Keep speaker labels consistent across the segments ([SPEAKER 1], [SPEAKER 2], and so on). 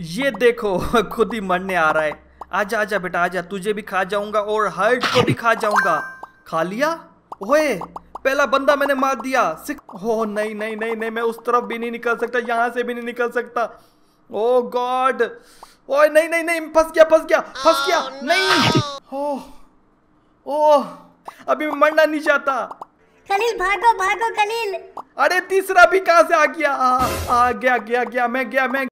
[SPEAKER 1] ये देखो खुद ही मरने आ रहा है आजा आजा बेटा आजा तुझे भी खा जाऊंगा और हर्ट को भी खा जाऊंगा खा लिया ओए पहला बंदा मैंने मार दिया हो नहीं नहीं नहीं नहीं मैं उस तरफ भी नहीं निकल सकता यहाँ से भी नहीं निकल सकता ओ गॉड ओए नहीं नहीं नहीं फंस गया फंस गया फंस गया oh, नहीं ओ ओ अभी मरना नहीं चाहता खलील भागो भागो खलील अरे तीसरा भी कहा से आ गया आ, आ गया गया गया मैं गया मैं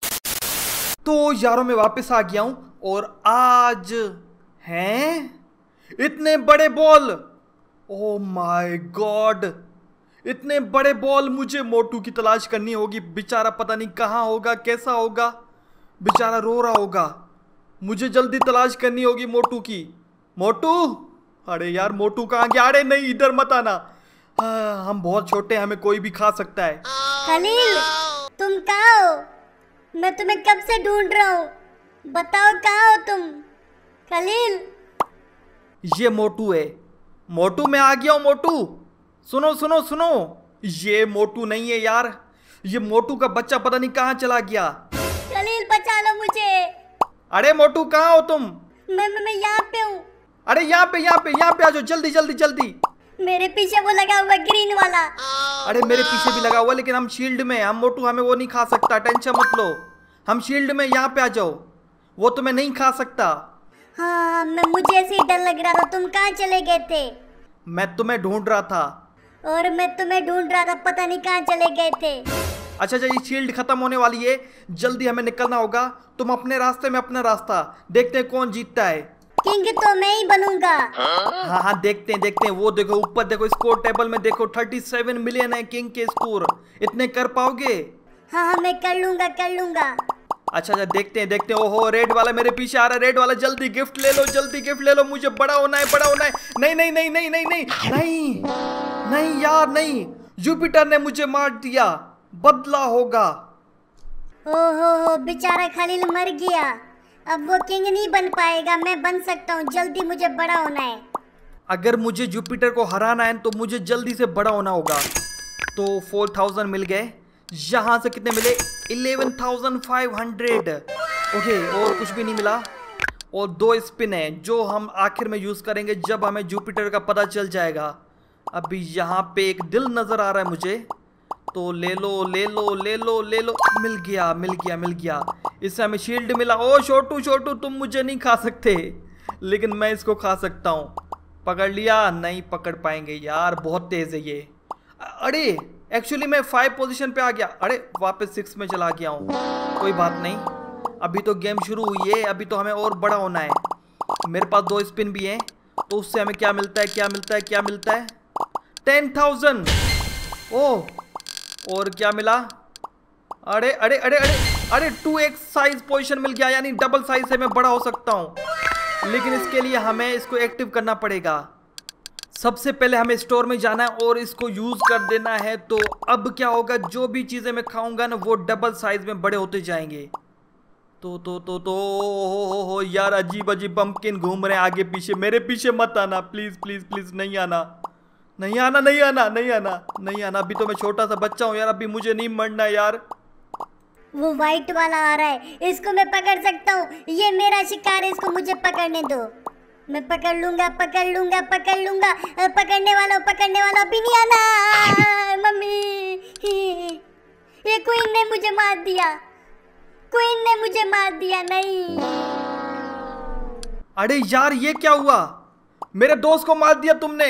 [SPEAKER 1] तो यारों में वापस आ गया हूं और आज हैं इतने बड़े बॉल ओ माय गॉड इतने बड़े बॉल मुझे मोटू की तलाश करनी होगी बेचारा पता नहीं कहाँ होगा कैसा होगा बेचारा रो रहा होगा मुझे जल्दी तलाश करनी होगी मोटू की मोटू अरे यार मोटू कहाँ गया अरे नहीं इधर मत आना हाँ, हम बहुत छोटे हमें कोई भी खा सकता है
[SPEAKER 2] खलील तुम कहा मैं तुम्हें कब से ढूंढ रहा हूँ बताओ कहा हो तुम खलील
[SPEAKER 1] ये मोटू है मोटू मैं आ गया हूँ मोटू सुनो सुनो सुनो ये मोटू नहीं है यार ये मोटू का बच्चा पता नहीं कहाँ चला गया
[SPEAKER 2] खलील बचा लो मुझे
[SPEAKER 1] अरे मोटू कहाँ हो तुम
[SPEAKER 2] मैं मैं, मैं यहाँ पे हूँ अरे यहाँ पे यहाँ
[SPEAKER 1] पे यहाँ पे आ जाओ जल्दी जल्दी जल्दी मेरे पीछे वो लगा हुआ ग्रीन वाला अरे मेरे पीछे भी लगा हुआ लेकिन हम शील्ड में हम मोटू हमें वो नहीं खा सकता टेंशन मत लो हम शील्ड में यहाँ पे आ जाओ वो तुम्हें नहीं खा सकता
[SPEAKER 2] हाँ मैं मुझे ऐसे ही डर लग रहा था तुम कहाँ चले गए थे
[SPEAKER 1] मैं तुम्हें ढूंढ रहा था
[SPEAKER 2] और मैं तुम्हें ढूंढ रहा था पता नहीं कहाँ चले गए थे
[SPEAKER 1] अच्छा अच्छा ये शील्ड खत्म होने वाली है जल्दी हमें निकलना होगा तुम अपने रास्ते में अपना रास्ता देखते हैं कौन जीतता है किंग तो मैं ही बनूंगा हाँ हाँ देखते हैं देखते हैं वो देखो ऊपर देखो स्कोर टेबल में देखो थर्टी सेवन मिलियन है किंग के स्कोर इतने कर पाओगे हाँ हाँ मैं कर लूंगा कर लूंगा अच्छा अच्छा देखते हैं देखते हैं ओहो रेड वाला मेरे पीछे आ रहा है रेड वाला जल्दी गिफ्ट ले लो जल्दी गिफ्ट ले लो मुझे बड़ा होना है बड़ा होना है नहीं नहीं नहीं नहीं नहीं नहीं नहीं नहीं यार नहीं जुपिटर ने मुझे मार दिया बदला होगा
[SPEAKER 2] ओहो हो बेचारा खलील मर गया अब वो किंग नहीं बन पाएगा मैं बन सकता हूँ जल्दी मुझे बड़ा होना
[SPEAKER 1] है अगर मुझे जुपिटर को हराना है तो मुझे जल्दी से बड़ा होना होगा तो फोर थाउजेंड मिल गए यहाँ से कितने मिले 11,500 ओके और कुछ भी नहीं मिला और दो स्पिन है जो हम आखिर में यूज़ करेंगे जब हमें जुपिटर का पता चल जाएगा अभी यहाँ पे एक दिल नज़र आ रहा है मुझे तो ले लो ले लो ले लो ले लो मिल गया मिल गया मिल गया इससे हमें शील्ड मिला ओ छोटू छोटू तुम मुझे नहीं खा सकते लेकिन मैं इसको खा सकता हूँ पकड़ लिया नहीं पकड़ पाएंगे यार बहुत तेज़ है ये अरे एक्चुअली मैं फाइव पोजीशन पे आ गया अरे वापस सिक्स में चला गया हूँ कोई बात नहीं अभी तो गेम शुरू हुई है अभी तो हमें और बड़ा होना है मेरे पास दो स्पिन भी हैं तो उससे हमें क्या मिलता है क्या मिलता है क्या मिलता है टेन थाउजेंड ओह और क्या मिला अरे अरे अरे अरे अरे टू एक साइज पोजिशन मिल गया यानी डबल साइज से मैं बड़ा हो सकता हूँ लेकिन इसके लिए हमें इसको एक्टिव करना पड़ेगा सबसे पहले हमें स्टोर में जाना है और इसको यूज़ कर देना है तो अब क्या होगा जो भी चीज़ें मैं खाऊंगा ना वो डबल साइज में बड़े होते जाएंगे तो तो तो तो हो हो हो यार अजीब अजीब बमकिन घूम रहे हैं आगे पीछे मेरे पीछे मत आना प्लीज़ प्लीज़ प्लीज़ नहीं आना नहीं आना नहीं आना नहीं आना नहीं आना अभी तो मैं छोटा सा बच्चा हूँ यार अभी मुझे नहीं मरना यार
[SPEAKER 2] वो वाइट वाला आ रहा है इसको मैं पकड़ सकता हूँ ये मेरा शिकार है इसको मुझे पकड़ने दो मैं पकड़ लूंगा पकड़ लूंगा पकड़ लूंगा पकड़ने वालों पकड़ने वालों भी नहीं आना मम्मी ये क्वीन ने मुझे मार दिया क्वीन ने मुझे मार दिया नहीं
[SPEAKER 1] अरे यार ये क्या हुआ मेरे दोस्त को मार दिया तुमने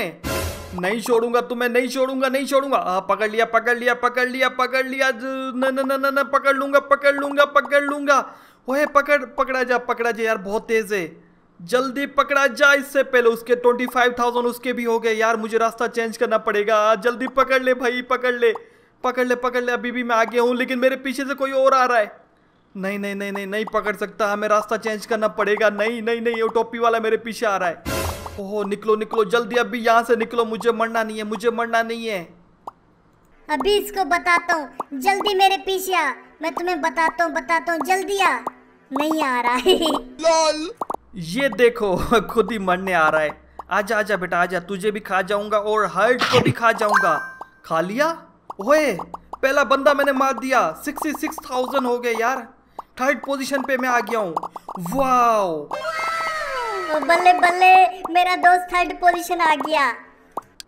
[SPEAKER 1] नहीं छोड़ूंगा तुम्हें नहीं छोड़ूंगा नहीं छोड़ूंगा आ, पकड़ लिया पकड़ लिया पकड़ लिया पकड़ लिया न न न न पकड़ लूंगा पकड़ लूंगा पकड़ लूंगा ओए पकड़ पकड़ा जा पकड़ा जा यार बहुत तेज है जल्दी पकड़ा जा इससे पहले उसके ट्वेंटी फाइव थाउजेंड उसके भी हो गए यार मुझे रास्ता चेंज करना पड़ेगा जल्दी पकड़ ले भाई पकड़ ले पकड़ ले पकड़ ले अभी भी मैं आगे हूँ लेकिन मेरे पीछे से कोई और आ रहा है नहीं नहीं नहीं नहीं नहीं पकड़ सकता हमें रास्ता चेंज करना पड़ेगा नहीं नहीं नहीं वो टोपी वाला मेरे पीछे आ रहा है ओहो निकलो निकलो जल्दी अभी यहाँ से निकलो मुझे मरना नहीं है मुझे मरना नहीं है
[SPEAKER 2] अभी इसको बताता हूँ जल्दी मेरे पीछे आ मैं तुम्हें बताता हूँ बताता हूँ जल्दी आ
[SPEAKER 1] नहीं आ रहा है ये देखो खुद ही मरने आ रहा है आजा आजा बेटा आजा तुझे भी खा जाऊंगा और हर्ट को भी खा जाऊंगा खा लिया ओए पहला बंदा मैंने मार दिया सिक्सटी सिक्स थाउजेंड हो गए यार थर्ड पोजीशन पे मैं आ गया हूँ वाओ
[SPEAKER 2] बल्ले बल्ले मेरा
[SPEAKER 1] दोस्त थर्ड पोजीशन आ गया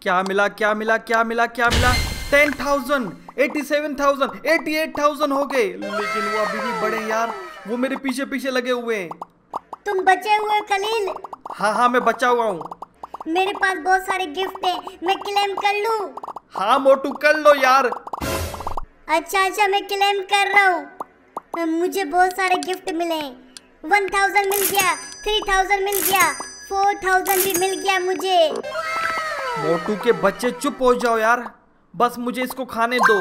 [SPEAKER 1] क्या मिला क्या मिला क्या मिला क्या मिला ten thousand eighty seven thousand eighty eight thousand हो गए लेकिन वो अभी भी बड़े यार वो मेरे पीछे पीछे लगे हुए हैं तुम बचे हुए हो कलील हाँ हाँ मैं बचा हुआ हूँ
[SPEAKER 2] मेरे पास बहुत सारे गिफ्ट हैं मैं क्लेम कर लूँ
[SPEAKER 1] हाँ मोटू कर लो यार
[SPEAKER 2] अच्छा अच्छा मैं क्लेम कर रहा हूँ मुझे बहुत सारे गिफ्ट मिले वन थाउजेंड मिल गया थ्री थाउजेंड मिल गया फोर थाउजेंड भी मिल गया मुझे
[SPEAKER 1] मोटू के बच्चे चुप हो जाओ यार बस मुझे इसको खाने दो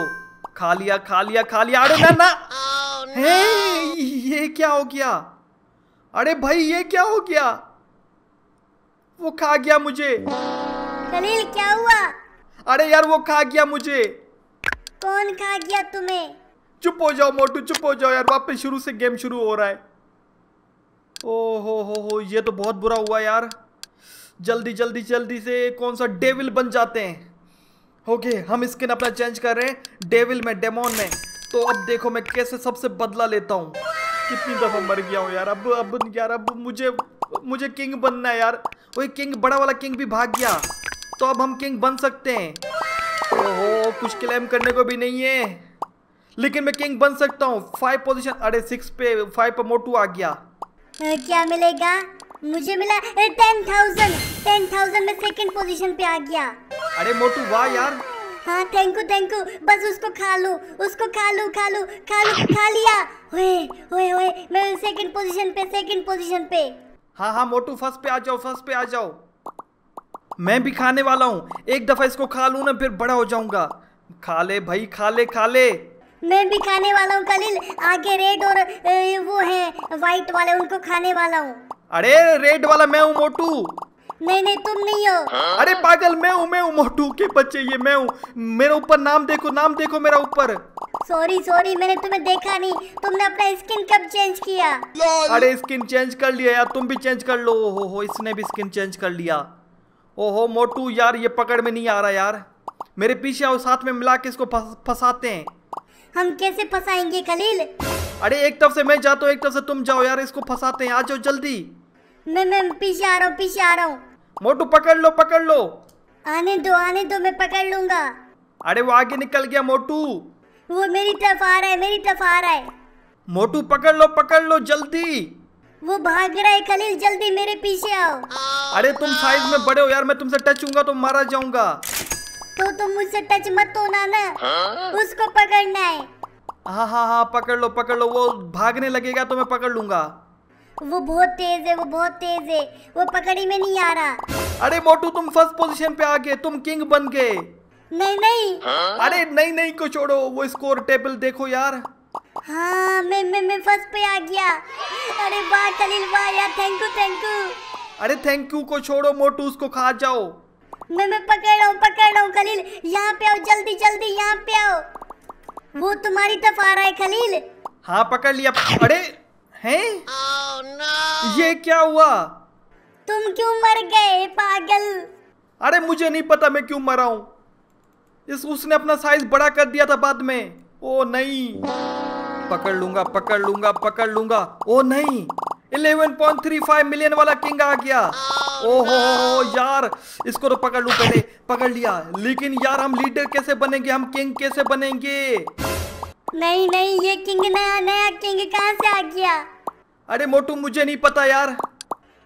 [SPEAKER 1] खा लिया खा लिया खा लिया अरे ना ना oh, no. ये क्या हो गया अरे भाई ये क्या हो गया वो खा गया मुझे खलील क्या हुआ अरे यार वो खा गया मुझे कौन खा गया तुम्हें चुप हो जाओ मोटू चुप हो जाओ यार वापस शुरू से गेम शुरू हो रहा है ओ हो हो हो ये तो बहुत बुरा हुआ यार जल्दी जल्दी जल्दी से कौन सा डेविल बन जाते हैं ओके हम स्किन अपना चेंज कर रहे हैं डेविल में डेमोन में तो अब देखो मैं कैसे सबसे बदला लेता हूँ कितनी दफा मर गया हूँ यार अब अब यार अब मुझे मुझे किंग बनना है यार वही किंग बड़ा वाला किंग भी भाग गया तो अब हम किंग बन सकते हैं ओहो कुछ क्लेम करने को भी नहीं है लेकिन मैं किंग बन सकता हूँ फाइव पोजीशन अरे सिक्स पे फाइव पर मोटू आ गया क्या मिलेगा मुझे मिला टेन थाउजेंड टेन
[SPEAKER 2] थाउजेंड में सेकंड पोजीशन पे आ गया
[SPEAKER 1] अरे मोटू वाह यार
[SPEAKER 2] हाँ थैंक यू थैंक यू बस उसको खा लो उसको खा लो खा लो खा लो खा लिया ओए ओए ओए मैं
[SPEAKER 1] सेकंड पोजीशन पे सेकंड पोजीशन पे हाँ हाँ मोटू फर्स्ट पे आ जाओ फर्स्ट पे आ जाओ मैं भी खाने वाला हूँ एक दफा इसको खा लू ना फिर बड़ा हो जाऊंगा खा ले भाई खा ले खा ले
[SPEAKER 2] मैं भी खाने वाला हूँ कलील आगे रेड और वो
[SPEAKER 1] है वाइट
[SPEAKER 2] वाले उनको खाने वाला हूँ
[SPEAKER 1] अरे रेड वाला मैं हूँ मोटू नहीं नहीं तुम नहीं
[SPEAKER 2] हो अरे
[SPEAKER 1] पागल मैं हूँ मैं हूँ मोटू के बच्चे ये मैं हूँ मेरे ऊपर नाम देखो नाम देखो मेरा ऊपर
[SPEAKER 2] सॉरी सॉरी मैंने तुम्हें देखा
[SPEAKER 1] नहीं तुमने अपना स्किन कब चेंज
[SPEAKER 2] किया अरे
[SPEAKER 1] स्किन चेंज कर लिया यार तुम भी चेंज कर लो हो हो इसने भी स्किन चेंज कर लिया ओहो मोटू यार ये पकड़ में नहीं आ रहा यार मेरे पीछे आओ साथ में मिला के इसको फंसाते हैं हम कैसे फंसाएंगे खलील अरे एक तरफ से मैं जाता हूँ एक तरफ से तुम जाओ यार इसको फंसाते हैं आ जाओ जल्दी मैं मैं पीछे आ रहा हूँ पीछे आ रहा हूँ मोटू पकड़ लो पकड़ लो आने दो आने दो मैं पकड़ लूंगा अरे वो आगे निकल गया मोटू
[SPEAKER 2] वो मेरी तरफ आ रहा है मेरी तरफ आ रहा है
[SPEAKER 1] मोटू पकड़ लो पकड़ लो जल्दी
[SPEAKER 2] वो भाग रहा है खलील जल्दी मेरे पीछे आओ
[SPEAKER 1] अरे तुम साइज में बड़े हो यार मैं तुमसे टच हूँ तो मारा जाऊंगा तो तुम मुझसे टच मत होना ना हाँ? उसको पकड़ना है हाँ हाँ हाँ पकड़ लो पकड़ लो वो भागने लगेगा तो मैं पकड़ लूंगा
[SPEAKER 2] वो बहुत तेज है वो बहुत तेज है वो पकड़ी में नहीं आ रहा
[SPEAKER 1] अरे मोटू तुम फर्स्ट पोजीशन पे आ गए तुम किंग बन गए नहीं नहीं हा? अरे नहीं नहीं को छोड़ो वो स्कोर टेबल देखो यार हाँ
[SPEAKER 2] मैं मैं मैं फर्स्ट पे आ गया अरे बात अनिल वाह यार थैंक यू थैंक यू
[SPEAKER 1] अरे थैंक यू को छोड़ो मोटू उसको खा जाओ
[SPEAKER 2] मैं मैं पकड़ रहा हूँ पकड़ रहा हूँ खलील यहाँ पे आओ जल्दी जल्दी यहाँ पे आओ वो तुम्हारी तरफ आ रहा है खलील
[SPEAKER 1] हाँ पकड़ लिया अरे हैं हाँ। नो ये क्या हुआ तुम क्यों मर गए पागल अरे मुझे नहीं पता मैं क्यों मरा हूँ इस उसने अपना साइज बड़ा कर दिया था बाद में ओ नहीं पकड़ लूंगा पकड़ लूंगा पकड़ लूंगा ओ नहीं eleven point three five million वाला किंग आ गया oh, ओ हो हो यार इसको तो पकड़ लू पहले पकड़ लिया लेकिन यार हम लीडर कैसे बनेंगे हम किंग कैसे बनेंगे
[SPEAKER 2] नहीं नहीं ये किंग नया नया किंग कहाँ से आ गया
[SPEAKER 1] अरे मोटू मुझे नहीं पता यार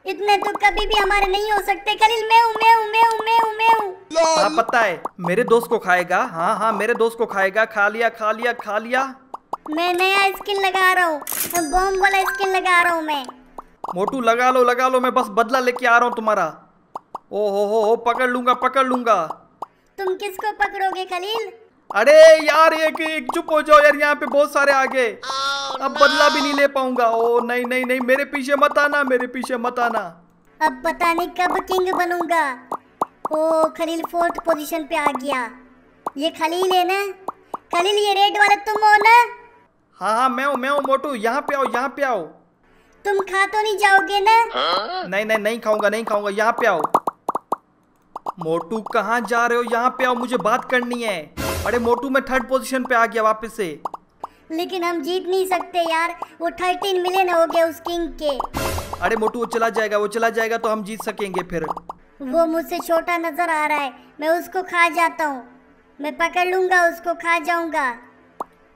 [SPEAKER 2] इतने तो कभी भी हमारे नहीं हो सकते खलील मैं मैं मैं मैं मैं हाँ
[SPEAKER 1] पता है मेरे दोस्त को खाएगा हाँ हाँ मेरे दोस्त को खाएगा खा लिया खा लिया खा लिया
[SPEAKER 2] मैं नया स्किन लगा रहा हूँ बॉम्ब वाला स्किन लगा रहा हूँ मैं
[SPEAKER 1] मोटू लगा लो लगा लो मैं बस बदला लेके आ रहा हूँ तुम्हारा ओ हो हो पकड़ लूंगा पकड़ लूंगा
[SPEAKER 2] तुम किसको पकड़ोगे खलील
[SPEAKER 1] अरे यार एक एक चुप हो जाओ यार यहाँ पे बहुत सारे आगे oh, अब बदला भी नहीं ले पाऊंगा ओ नहीं नहीं नहीं मेरे पीछे मत आना मेरे पीछे मत आना अब पता नहीं कब किंग बनूंगा
[SPEAKER 2] ओ खलील फोर्थ पोजीशन पे आ गया ये खलील है ना खलील ये रेड वाला तुम हो ना
[SPEAKER 1] हाँ हाँ मैं हूँ मैं हूँ मोटू यहाँ पे आओ यहाँ पे आओ तुम खा तो
[SPEAKER 2] नहीं जाओगे ना आ?
[SPEAKER 1] नहीं नहीं नहीं खाऊंगा नहीं खाऊंगा यहाँ पे आओ मोटू कहाँ जा रहे हो यहाँ पे आओ मुझे बात करनी है अरे मोटू मैं थर्ड पोजीशन पे आ गया वापस से
[SPEAKER 2] लेकिन हम जीत नहीं सकते यार वो थर्टीन मिलियन हो गए उस किंग के
[SPEAKER 1] अरे मोटू वो चला जाएगा वो चला जाएगा तो हम जीत सकेंगे फिर
[SPEAKER 2] वो मुझसे छोटा नजर आ रहा है मैं उसको खा जाता हूँ मैं पकड़ लूंगा उसको खा जाऊंगा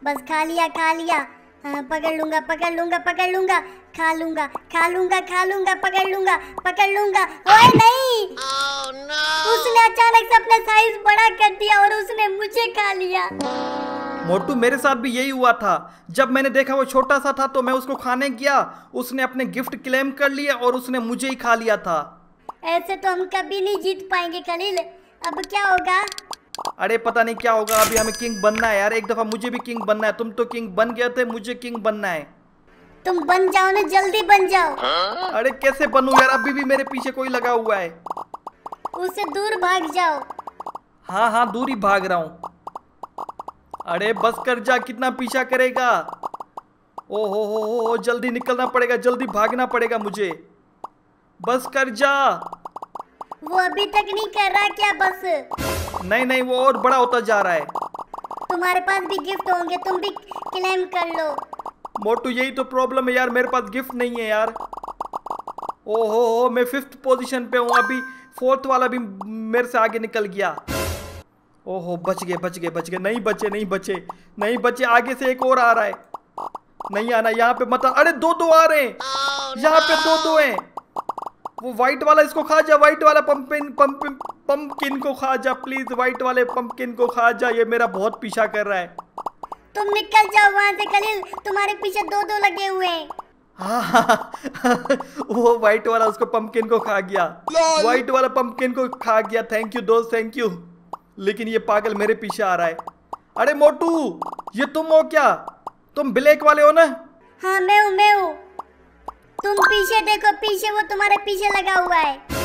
[SPEAKER 2] बस खा लिया खा लिया हाँ, पकड़ लूंगा पकड़ लूंगा पकड़ लूंगा खा लूंगा खा लूंगा खा लूंगा पकड़ लूंगा पकड़ लूंगा ओए नहीं oh, उसने अचानक से अपना साइज बड़ा कर दिया और उसने मुझे खा लिया
[SPEAKER 1] मोटू मेरे साथ भी यही हुआ था जब मैंने देखा वो छोटा सा था तो मैं उसको खाने गया उसने अपने गिफ्ट क्लेम कर लिया और उसने मुझे ही खा लिया था
[SPEAKER 2] ऐसे तो हम कभी नहीं जीत पाएंगे खलील अब क्या होगा
[SPEAKER 1] अरे पता नहीं क्या होगा अभी हमें किंग बनना है यार एक दफा मुझे भी किंग बनना है तुम तो किंग बन गए थे मुझे किंग बनना है तुम बन जाओ ना जल्दी बन जाओ अरे कैसे बनू यार अभी भी मेरे पीछे कोई लगा हुआ है
[SPEAKER 2] उसे दूर भाग जाओ
[SPEAKER 1] हाँ हाँ दूर ही भाग रहा हूँ अरे बस कर जा कितना पीछा करेगा ओहो हो हो हो जल्दी निकलना पड़ेगा जल्दी भागना पड़ेगा मुझे बस कर जा वो
[SPEAKER 2] अभी तक नहीं कर रहा क्या बस
[SPEAKER 1] नहीं नहीं वो और बड़ा होता जा रहा है
[SPEAKER 2] तुम्हारे पास भी गिफ्ट होंगे तुम भी क्लेम कर लो
[SPEAKER 1] मोटू यही तो प्रॉब्लम है यार मेरे पास गिफ्ट नहीं है यार ओहो हो मैं फिफ्थ पोजीशन पे हूँ अभी फोर्थ वाला भी मेरे से आगे निकल गया ओहो बच गए बच गए बच गए नहीं बचे नहीं बचे नहीं बचे आगे से एक और आ रहा है नहीं आना यहाँ पे मत अरे दो दो आ रहे हैं यहाँ पे दो दो हैं वो व्हाइट वाला इसको खा जा व्हाइट वाला पंपिन पंपिन पंपकिन को खा जा प्लीज व्हाइट वाले पंपकिन को खा जा ये मेरा बहुत पीछा कर रहा है
[SPEAKER 2] तुम निकल जाओ वहाँ से कलील तुम्हारे पीछे दो दो लगे हुए हैं हाँ, हाँ,
[SPEAKER 1] हाँ, वो व्हाइट वाला उसको पंपकिन को खा गया व्हाइट वाला पंपकिन को खा गया थैंक यू दोस्त थैंक यू लेकिन ये पागल मेरे पीछे आ रहा है अरे मोटू ये तुम हो क्या तुम ब्लैक वाले हो ना हाँ मैं हूँ मैं हूँ
[SPEAKER 2] तुम पीछे देखो पीछे वो तुम्हारे पीछे लगा हुआ है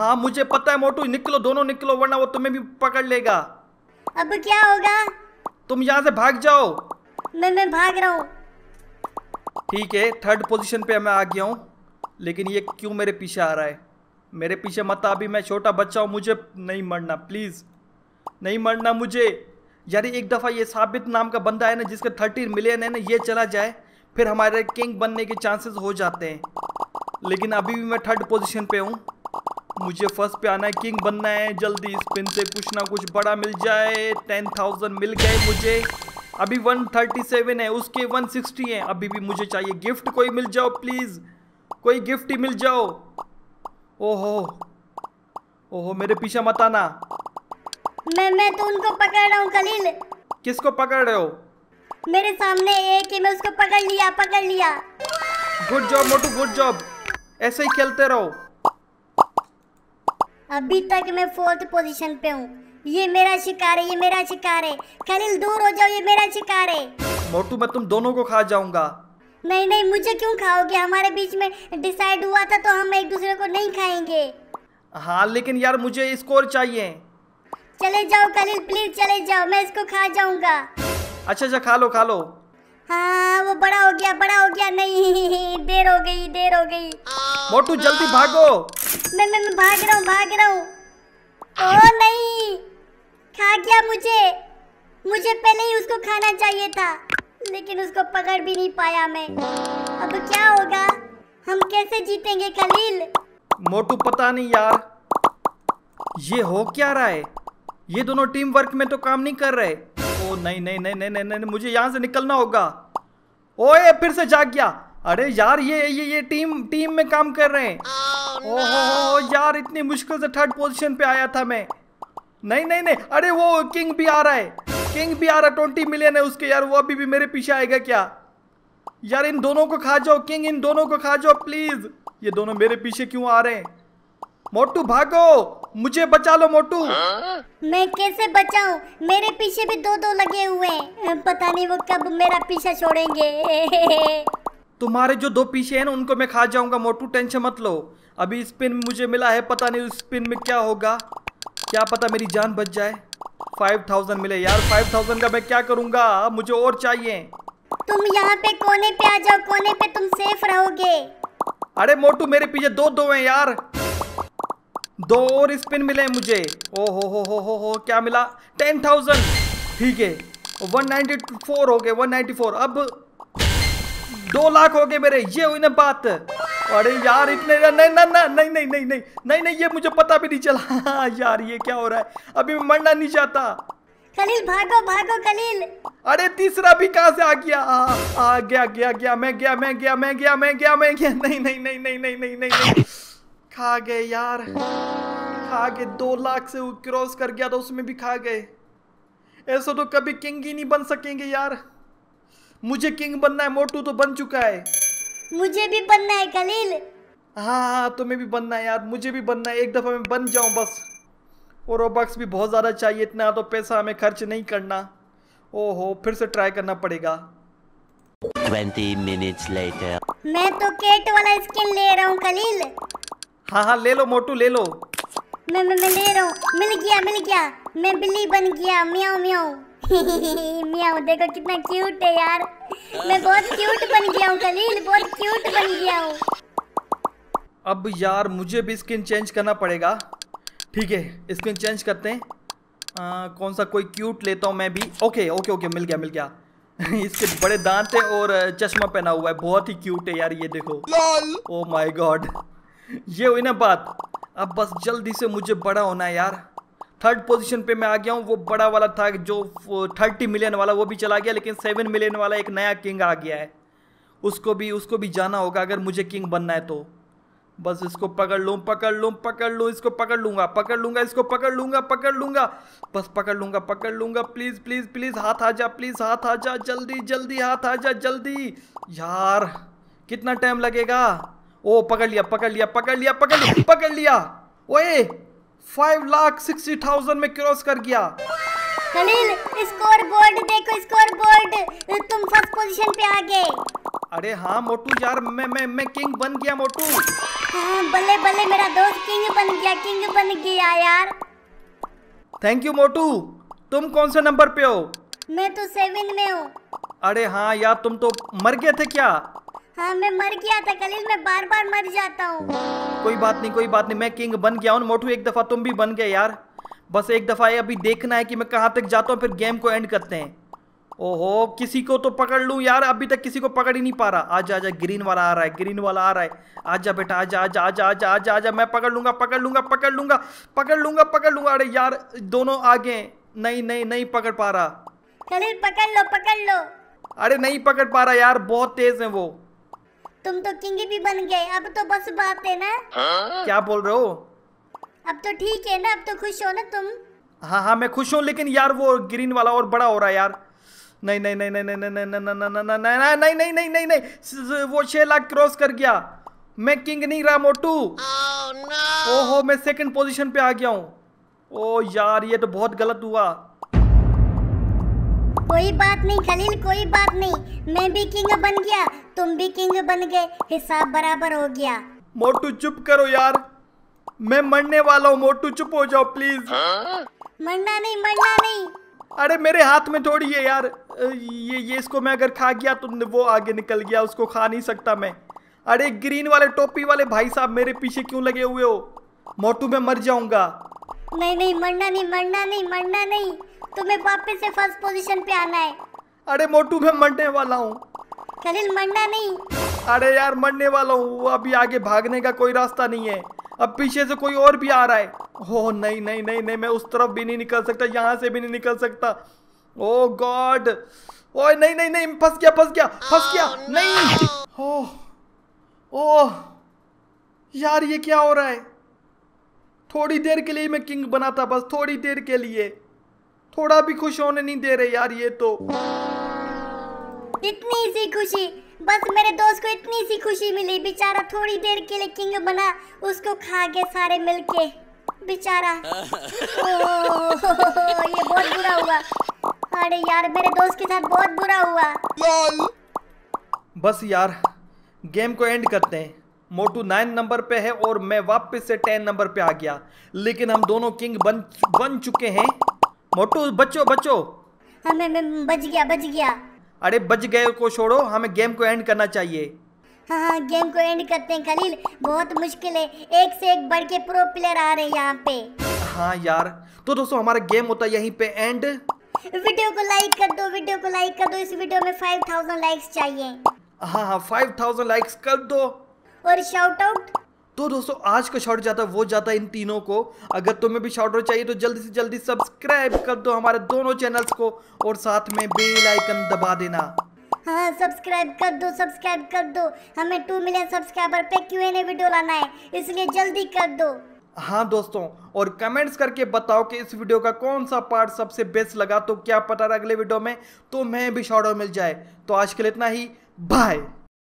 [SPEAKER 1] हाँ मुझे पता है मोटू निकलो दोनों निकलो वरना वो तुम्हें भी पकड़ लेगा अब क्या होगा तुम यहाँ से भाग जाओ मैं मैं भाग रहा हूँ ठीक है थर्ड पोजीशन पे मैं आ गया हूँ लेकिन ये क्यों मेरे पीछे आ रहा है मेरे पीछे मत अभी मैं छोटा बच्चा हूँ मुझे नहीं मरना प्लीज़ नहीं मरना मुझे यार एक दफ़ा ये साबित नाम का बंदा है ना जिसके थर्टी मिलियन है ना ये चला जाए फिर हमारे किंग बनने के चांसेस हो जाते हैं लेकिन अभी भी मैं थर्ड पोजीशन पे हूँ मुझे फर्स्ट पे आना है किंग बनना है जल्दी स्पिन से कुछ ना कुछ बड़ा मिल जाए टेन थाउजेंड मिल गए मुझे अभी वन थर्टी सेवन है उसके वन सिक्सटी है अभी भी मुझे चाहिए गिफ्ट कोई मिल जाओ प्लीज़ कोई गिफ्ट ही मिल जाओ ओहो ओहो मेरे पीछे मत आना
[SPEAKER 2] मैं मैं तो उनको पकड़ रहा हूँ कलील
[SPEAKER 1] किसको पकड़ रहे हो
[SPEAKER 2] मेरे सामने एक है मैं उसको पकड़ लिया पकड़ लिया
[SPEAKER 1] गुड जॉब मोटू गुड जॉब ऐसे ही खेलते रहो
[SPEAKER 2] अभी तक मैं फोर्थ पोजीशन पे हूँ ये मेरा शिकार है ये मेरा शिकार है खलील दूर हो जाओ ये मेरा शिकार है
[SPEAKER 1] मोटू मैं तुम दोनों को खा जाऊंगा
[SPEAKER 2] नहीं नहीं मुझे क्यों खाओगे हमारे बीच में डिसाइड हुआ था तो हम एक दूसरे को नहीं खाएंगे हाँ लेकिन यार मुझे स्कोर चाहिए चले जाओ खलील प्लीज चले जाओ मैं इसको खा जाऊंगा
[SPEAKER 1] अच्छा अच्छा खा लो खा लो
[SPEAKER 2] हाँ वो बड़ा हो गया बड़ा हो गया नहीं देर हो गई देर हो गई
[SPEAKER 1] मोटू जल्दी भागो
[SPEAKER 2] मैं मैं, मैं भाग रहा हूँ भाग रहा हूँ
[SPEAKER 1] ओ
[SPEAKER 2] नहीं खा गया मुझे मुझे पहले ही उसको खाना चाहिए था लेकिन उसको पकड़ भी नहीं पाया मैं अब क्या होगा हम कैसे जीतेंगे खलील
[SPEAKER 1] मोटू पता नहीं यार ये हो क्या रहा है ये दोनों टीम वर्क में तो काम नहीं कर रहे ओ नहीं नहीं नहीं नहीं नहीं, नहीं मुझे यहाँ से निकलना होगा ओए फिर से जाग गया अरे यार ये ये ये टीम टीम में काम कर रहे हैं ओह oh, no. यार इतनी मुश्किल से थर्ड पोजीशन पे आया था मैं नहीं नहीं नहीं अरे वो किंग भी आ रहा है किंग भी आ रहा ट्वेंटी मिलियन है उसके यार वो अभी भी मेरे पीछे आएगा क्या यार इन दोनों को खा जाओ किंग इन दोनों को खा जाओ प्लीज ये दोनों मेरे पीछे क्यों आ रहे हैं मोटू भागो मुझे बचा लो मोटू
[SPEAKER 2] मैं कैसे बचाऊं? मेरे पीछे भी दो दो लगे हुए हैं पता नहीं वो कब मेरा पीछा छोड़ेंगे
[SPEAKER 1] तुम्हारे जो दो पीछे हैं ना उनको मैं खा जाऊंगा मोटू टेंशन मत लो अभी स्पिन मुझे मिला है पता नहीं उस स्पिन में क्या होगा क्या पता मेरी जान बच जाए फाइव थाउजेंड मिले यार फाइव थाउजेंड का मैं क्या करूंगा मुझे और चाहिए
[SPEAKER 2] तुम यहाँ पे कोने पे आ जाओ कोने पे तुम सेफ
[SPEAKER 1] रहोगे अरे मोटू मेरे पीछे दो दो हैं यार दो और स्पिन मिले मुझे ओ हो हो हो हो हो क्या मिला टेन थाउजेंड ठीक है 194 हो गए 194 अब दो लाख हो गए मेरे ये हुई ना बात अरे यार इतने नहीं नहीं नहीं नहीं नहीं नहीं नहीं नहीं नहीं नहीं ये मुझे पता भी नहीं चला यार ये क्या हो रहा है अभी मैं मरना नहीं चाहता खलील भागो भागो खलील अरे तीसरा भी कहाँ से आ गया आ, आ गया गया गया मैं गया मैं गया मैं गया मैं गया मैं गया नहीं नहीं नहीं नहीं नहीं नहीं नहीं खा गए यार खा गए दो लाख से क्रॉस कर गया था उसमें भी खा गए ऐसा तो कभी किंग ही नहीं बन सकेंगे यार मुझे किंग बनना है मोटू तो बन चुका है मुझे भी बनना है कलील हाँ हाँ तुम्हें भी बनना है यार मुझे भी बनना है एक दफ़ा मैं बन जाऊँ बस और रोबक्स भी बहुत ज़्यादा चाहिए इतना तो पैसा हमें खर्च नहीं करना ओहो फिर से ट्राई करना पड़ेगा
[SPEAKER 2] ट्वेंटी मिनट्स लेटर मैं तो केट वाला स्किन ले रहा हूँ कलील
[SPEAKER 1] हाँ हाँ ले लो मोटू ले लो
[SPEAKER 2] मैं मैं, मैं ले रहा हूँ मिल गया मिल गया मैं बिल्ली बन गया मियाओ मियाओ मियाँ देखो कितना क्यूट है यार
[SPEAKER 1] मैं बहुत क्यूट बन गया हूँ कलील
[SPEAKER 2] बहुत क्यूट बन गया
[SPEAKER 1] हूँ अब यार मुझे भी स्किन चेंज करना पड़ेगा ठीक है स्किन चेंज करते हैं आ, कौन सा कोई क्यूट लेता हूँ मैं भी ओके ओके ओके मिल गया मिल गया इसके बड़े दांत हैं और चश्मा पहना हुआ है बहुत ही क्यूट है यार ये देखो ओ माय गॉड ये हुई ना बात अब बस जल्दी से मुझे बड़ा होना है यार थर्ड पोजीशन पे मैं आ गया हूँ वो बड़ा वाला था जो थर्टी मिलियन वाला वो भी चला गया लेकिन सेवन मिलियन वाला एक नया किंग आ गया है उसको भी उसको भी जाना होगा अगर मुझे किंग बनना है तो बस इसको पकड़ लूँ पकड़ लूँ पकड़ लूँ इसको पकड़ लूँगा पकड़ लूँगा इसको पकड़ लूँगा पकड़ लूँगा बस पकड़ लूँगा पकड़ लूँगा प्लीज़ प्लीज़ प्लीज़ हाथ आ जा प्लीज़ हाथ आ जा जल्दी जल्दी हाथ आ जा जल्दी यार कितना टाइम लगेगा ओ पकड़ लिया पकड़ लिया पकड़ लिया पकड़ लिया पकड़ लिया ओए फाइव लाख सिक्सटी थाउजेंड में क्रॉस कर गया खलील स्कोर बोर्ड देखो
[SPEAKER 2] स्कोर बोर्ड तुम फर्स्ट पोजीशन पे आ गए
[SPEAKER 1] अरे हाँ मोटू यार मैं मैं मैं किंग बन गया मोटू
[SPEAKER 2] हाँ बल्ले बल्ले मेरा दोस्त किंग बन गया किंग बन गया यार
[SPEAKER 1] थैंक यू मोटू तुम कौन से नंबर पे हो
[SPEAKER 2] मैं तो सेवन में हूँ
[SPEAKER 1] अरे हाँ यार तुम तो मर गए थे क्या
[SPEAKER 2] हाँ मैं मर गया था कलील मैं बार बार मर जाता हूँ
[SPEAKER 1] कोई बात नहीं कोई बात नहीं मैं किंग बन गया हूँ मोटू एक दफा तुम भी बन गए यार बस एक दफा ये अभी देखना है कि मैं कहाँ तक जाता हूँ फिर गेम को एंड करते हैं ओहो किसी को तो पकड़ लूँ यार अभी तक किसी को पकड़ ही नहीं पा रहा आजा आजा ग्रीन वाला आ रहा है ग्रीन वाला आ रहा है आजा बेटा आजा आजा आजा आजा आजा आजा मैं पकड़ लूंगा पकड़ लूंगा पकड़ लूंगा पकड़ लूंगा पकड़ लूंगा अरे यार दोनों आगे नहीं नहीं नहीं पकड़ पा रहा पकड़ लो पकड़ लो अरे नहीं पकड़ पा रहा यार बहुत तेज है वो तुम तो
[SPEAKER 2] किंग भी बन गए अब तो बस बात है ना हाँ? क्या बोल रहे हो अब तो ठीक है ना अब तो खुश हो ना तुम
[SPEAKER 1] हाँ हाँ मैं खुश हूँ लेकिन यार वो ग्रीन वाला और बड़ा हो रहा है यार नहीं नहीं नहीं नहीं नहीं नहीं नहीं नहीं नहीं नहीं नहीं नहीं नहीं वो छह लाख क्रॉस कर गया मैं किंग नहीं रहा मोटू ओहो मैं सेकंड पोजीशन पे आ गया हूँ ओ यार ये तो बहुत गलत हुआ कोई
[SPEAKER 2] बात नहीं खलील कोई बात नहीं मैं भी किंग बन गया तुम भी किंग बन गए हिसाब
[SPEAKER 1] बराबर हो गया मोटू चुप करो यार मैं मरने वाला हूँ मोटू चुप हो जाओ प्लीज मरना नहीं मरना नहीं अरे मेरे हाथ में थोड़ी है यार ये ये इसको मैं अगर खा गया तो वो आगे निकल गया उसको खा नहीं सकता मैं अरे ग्रीन वाले टोपी वाले भाई साहब मेरे पीछे क्यों लगे हुए हो मोटू मैं मर जाऊंगा
[SPEAKER 2] नहीं नहीं मरना नहीं मरना नहीं मरना नहीं तुम्हें वापस से फर्स्ट पोजीशन पे आना है
[SPEAKER 1] अरे मोटू मैं मरने वाला हूँ खलील मरना नहीं अरे यार मरने वाला हूँ अभी आगे भागने का कोई रास्ता नहीं है अब पीछे से कोई और भी आ रहा है हो नहीं नहीं नहीं नहीं मैं उस तरफ भी नहीं निकल सकता यहाँ से भी नहीं निकल सकता ओ गॉड ओ नहीं नहीं नहीं फंस गया फंस गया फंस गया oh, नहीं ओ ओ यार ये क्या हो रहा है थोड़ी देर के लिए मैं किंग बना था बस थोड़ी देर के लिए थोड़ा भी खुश होने नहीं दे रहे यार ये तो
[SPEAKER 2] इतनी सी खुशी बस मेरे दोस्त को इतनी सी खुशी मिली बेचारा थोड़ी देर के लिए किंग बना उसको खा गए सारे मिलके बेचारा ये बहुत बुरा हुआ अरे यार मेरे दोस्त के साथ बहुत बुरा
[SPEAKER 1] हुआ बस यार गेम को एंड करते हैं मोटू नाइन नंबर पे है और मैं वापस से टेन नंबर पे आ गया लेकिन हम दोनों किंग बन बन चुके हैं मोटू बचो बचो
[SPEAKER 2] हमें बच गया बच गया
[SPEAKER 1] अरे बच गए को छोड़ो हमें गेम को एंड करना चाहिए
[SPEAKER 2] हाँ हाँ गेम को एंड करते हैं खलील बहुत मुश्किल है एक से एक बढ़ के प्रो प्लेयर आ रहे हैं यहाँ पे
[SPEAKER 1] हाँ यार तो दोस्तों हमारा गेम होता है यहीं पे एंड वीडियो को लाइक कर दो वीडियो को लाइक कर दो
[SPEAKER 2] इस वीडियो में 5000 लाइक्स चाहिए
[SPEAKER 1] हाँ हाँ 5000 लाइक्स कर दो और शाउट आउट तो दोस्तों आज का शॉर्ट जाता है वो जाता है इन तीनों को अगर तुम्हें भी शॉर्ट चाहिए तो जल्दी से जल्दी सब्सक्राइब कर दो हमारे दोनों चैनल्स को और साथ में बेल आइकन दबा देना
[SPEAKER 2] हाँ सब्सक्राइब कर दो सब्सक्राइब कर दो हमें टू मिलियन सब्सक्राइबर पे क्यों एन वीडियो लाना है इसलिए जल्दी कर दो
[SPEAKER 1] हाँ दोस्तों और कमेंट्स करके बताओ कि इस वीडियो का कौन सा पार्ट सबसे बेस्ट लगा तो क्या पता अगले वीडियो में तो मैं भी शॉर्ट मिल जाए तो आज के लिए इतना ही बाय